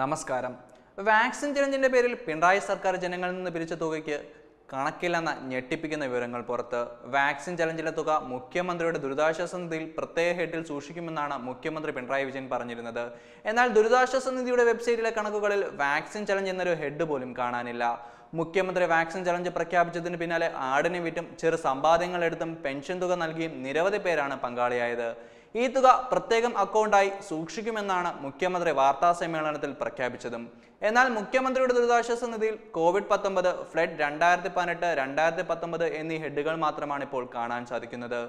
നമസ്കാരം വാക്സിൻ ചലഞ്ചിൻ്റെ പേരിൽ പിണറായി സർക്കാർ ജനങ്ങളിൽ നിന്ന് പിരിച്ച തുകയ്ക്ക് കണക്കില്ലെന്ന ഞെട്ടിപ്പിക്കുന്ന വിവരങ്ങൾ പുറത്ത് വാക്സിൻ ചലഞ്ചിലെ തുക മുഖ്യമന്ത്രിയുടെ ദുരിതാശ്വാസ നിധിയിൽ പ്രത്യേക ഹെഡിൽ സൂക്ഷിക്കുമെന്നാണ് മുഖ്യമന്ത്രി പിണറായി വിജയൻ പറഞ്ഞിരുന്നത് എന്നാൽ ദുരിതാശ്വാസ നിധിയുടെ വെബ്സൈറ്റിലെ കണക്കുകളിൽ വാക്സിൻ ചലഞ്ച് എന്നൊരു ഹെഡ് പോലും കാണാനില്ല മുഖ്യമന്ത്രി വാക്സിൻ ചലഞ്ച് പ്രഖ്യാപിച്ചതിന് പിന്നാലെ ആടിനെ വിറ്റും ചെറു സമ്പാദ്യങ്ങൾ എടുത്തും പെൻഷൻ തുക നൽകിയും നിരവധി പേരാണ് പങ്കാളിയായത് ഈ തുക പ്രത്യേകം അക്കൗണ്ടായി സൂക്ഷിക്കുമെന്നാണ് മുഖ്യമന്ത്രി വാർത്താ സമ്മേളനത്തിൽ പ്രഖ്യാപിച്ചതും എന്നാൽ മുഖ്യമന്ത്രിയുടെ ദുരിതാശ്വാസ നിധിയിൽ കോവിഡ് പത്തൊമ്പത് ഫ്ലഡ് രണ്ടായിരത്തി പതിനെട്ട് രണ്ടായിരത്തി പത്തൊമ്പത് എന്നീ ഹെഡുകൾ മാത്രമാണ് ഇപ്പോൾ കാണാൻ സാധിക്കുന്നത്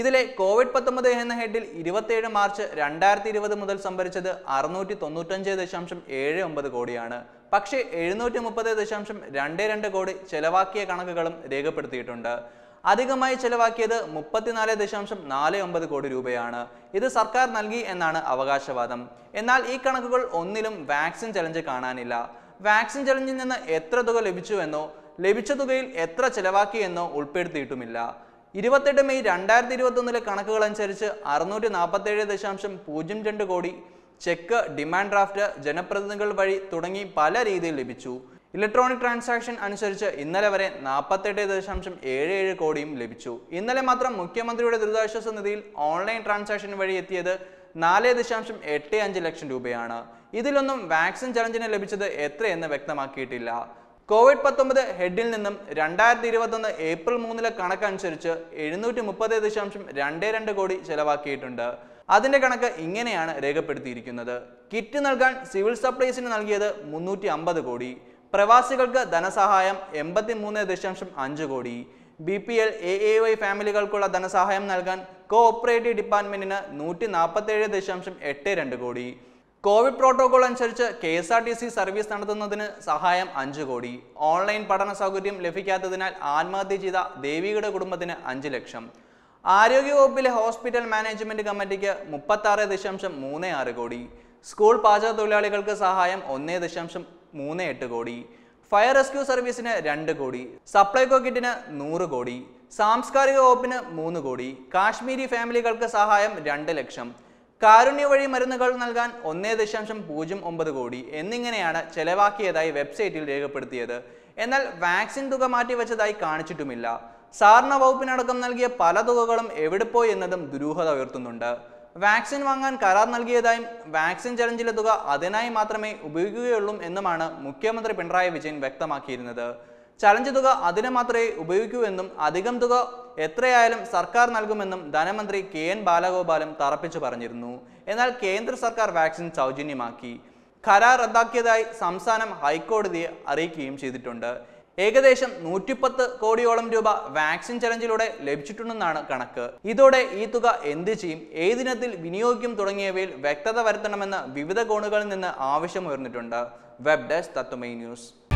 ഇതിലെ കോവിഡ് പത്തൊമ്പത് എന്ന ഹെഡിൽ ഇരുപത്തിയേഴ് മാർച്ച് രണ്ടായിരത്തി ഇരുപത് മുതൽ സംഭരിച്ചത് അറുന്നൂറ്റി തൊണ്ണൂറ്റഞ്ച് ദശാംശം ഏഴ് ഒമ്പത് കോടിയാണ് പക്ഷേ എഴുന്നൂറ്റി മുപ്പത് ദശാംശം രണ്ട് രണ്ട് കോടി ചെലവാക്കിയ കണക്കുകളും രേഖപ്പെടുത്തിയിട്ടുണ്ട് അധികമായി ചെലവാക്കിയത് മുപ്പത്തിനാല് ദശാംശം നാല് ഒമ്പത് കോടി രൂപയാണ് ഇത് സർക്കാർ നൽകി എന്നാണ് അവകാശവാദം എന്നാൽ ഈ കണക്കുകൾ ഒന്നിലും വാക്സിൻ ചലഞ്ച് കാണാനില്ല വാക്സിൻ ചലഞ്ചിൽ നിന്ന് എത്ര തുക ലഭിച്ചുവെന്നോ ലഭിച്ച തുകയിൽ എത്ര ചെലവാക്കിയെന്നോ ഉൾപ്പെടുത്തിയിട്ടുമില്ല ഇരുപത്തെട്ട് മെയ് രണ്ടായിരത്തി ഇരുപത്തൊന്നിലെ കണക്കുകൾ അനുസരിച്ച് അറുന്നൂറ്റി നാൽപ്പത്തേഴ് ദശാംശം പൂജ്യം രണ്ട് കോടി ചെക്ക് ഡിമാൻഡ് ഡ്രാഫ്റ്റ് ജനപ്രതിനിധികൾ വഴി തുടങ്ങി പല രീതിയിൽ ലഭിച്ചു ഇലക്ട്രോണിക് ട്രാൻസാക്ഷൻ അനുസരിച്ച് ഇന്നലെ വരെ നാൽപ്പത്തെട്ട് ദശാംശം ഏഴ് ഏഴ് കോടിയും ലഭിച്ചു ഇന്നലെ മാത്രം മുഖ്യമന്ത്രിയുടെ ദുരിതാശ്വാസ നിധിയിൽ ഓൺലൈൻ ട്രാൻസാക്ഷൻ വഴി എത്തിയത് നാല് ദശാംശം എട്ട് അഞ്ച് ലക്ഷം രൂപയാണ് ഇതിലൊന്നും വാക്സിൻ ചലഞ്ചിന് ലഭിച്ചത് എത്രയെന്ന് വ്യക്തമാക്കിയിട്ടില്ല കോവിഡ് പത്തൊമ്പത് ഹെഡിൽ നിന്നും രണ്ടായിരത്തി ഇരുപത്തൊന്ന് ഏപ്രിൽ മൂന്നിലെ കണക്കനുസരിച്ച് എഴുന്നൂറ്റി മുപ്പത് ദശാംശം രണ്ട് രണ്ട് കോടി ചെലവാക്കിയിട്ടുണ്ട് അതിന്റെ കണക്ക് ഇങ്ങനെയാണ് രേഖപ്പെടുത്തിയിരിക്കുന്നത് കിറ്റ് നൽകാൻ സിവിൽ സപ്ലൈസിന് നൽകിയത് മുന്നൂറ്റി അമ്പത് കോടി പ്രവാസികൾക്ക് ധനസഹായം എൺപത്തി മൂന്ന് ദശാംശം അഞ്ച് കോടി B P L A A Y ഫാമിലികൾക്കുള്ള ധനസഹായം നൽകാൻ കോഓപ്പറേറ്റീവ് ഡിപ്പാർട്ട്മെന്റിന് നൂറ്റി നാൽപ്പത്തേഴ് ദശാംശം എട്ട് രണ്ട് കോടി കോവിഡ് പ്രോട്ടോകോൾ അനുസരിച്ച് K S R T C service നടത്തുന്നതിന് സഹായം അഞ്ച് കോടി ഓൺലൈൻ പഠന സൗകര്യം ലഭിക്കാത്തതിനാൽ ആത്മഹത്യ ചെയ്ത ദേവികയുടെ കുടുംബത്തിന് അഞ്ച് ലക്ഷം ആരോഗ്യവകുപ്പിലെ ഹോസ്പിറ്റൽ മാനേജ്മെന്റ് കമ്മിറ്റിക്ക് മുപ്പത്തി ആറ് ദശാംശം മൂന്ന് ആറ് കോടി സ്കൂൾ പാചക തൊഴിലാളികൾക്ക് സഹായം ഒന്നേ ദശാംശം മൂന്ന് എട്ട് കോടി ഫയർ റെസ്ക്യൂ സർവീസിന് രണ്ട് കോടി സപ്ലൈകോ കിറ്റിന് നൂറ് കോടി സാംസ്കാരിക വകുപ്പിന് മൂന്ന് കോടി കാശ്മീരി ഫാമിലികൾക്ക് സഹായം രണ്ട് ലക്ഷം കാരുണ്യ വഴി മരുന്നുകൾ നൽകാൻ ഒന്നേ ദശാംശം പൂജ്യം ഒമ്പത് കോടി എന്നിങ്ങനെയാണ് ചെലവാക്കിയതായി വെബ്സൈറ്റിൽ രേഖപ്പെടുത്തിയത് എന്നാൽ വാക്സിൻ തുക മാറ്റിവെച്ചതായി കാണിച്ചിട്ടുമില്ല സാറിന വകുപ്പിനടക്കം നൽകിയ പല തുകകളും എവിടെ പോയി എന്നതും ദുരൂഹത ഉയർത്തുന്നുണ്ട് വാക്സിൻ വാങ്ങാൻ കരാർ നൽകിയതായും വാക്സിൻ ചലഞ്ചിലെ തുക അതിനായി മാത്രമേ ഉപയോഗിക്കുകയുള്ളൂ എന്നുമാണ് മുഖ്യമന്ത്രി പിണറായി വിജയൻ വ്യക്തമാക്കിയിരുന്നത് ചലഞ്ച് തുക അതിനു മാത്രമേ ഉപയോഗിക്കൂ എന്നും അധികം തുക എത്രയായാലും സർക്കാർ നൽകുമെന്നും ധനമന്ത്രി കെ എൻ ബാലഗോപാലൻ തറപ്പിച്ചു പറഞ്ഞിരുന്നു എന്നാൽ കേന്ദ്ര സർക്കാർ വാക്സിൻ സൗജന്യമാക്കി കരാർ റദ്ദാക്കിയതായി സംസ്ഥാനം ഹൈക്കോടതിയെ അറിയിക്കുകയും ചെയ്തിട്ടുണ്ട് ഏകദേശം നൂറ്റിപ്പത്ത് കോടിയോളം രൂപ വാക്സിൻ ചലഞ്ചിലൂടെ ലഭിച്ചിട്ടുണ്ടെന്നാണ് കണക്ക് ഇതോടെ ഈ തുക എന്ത് ചെയ്യും ഏതിനത്തിൽ വിനിയോഗിക്കും തുടങ്ങിയവയിൽ വ്യക്തത വരുത്തണമെന്ന് വിവിധ കോണുകളിൽ നിന്ന് ആവശ്യമുയർന്നിട്ടുണ്ട് വെബ് ഡെസ്ക് തത്വമൈ ന്യൂസ്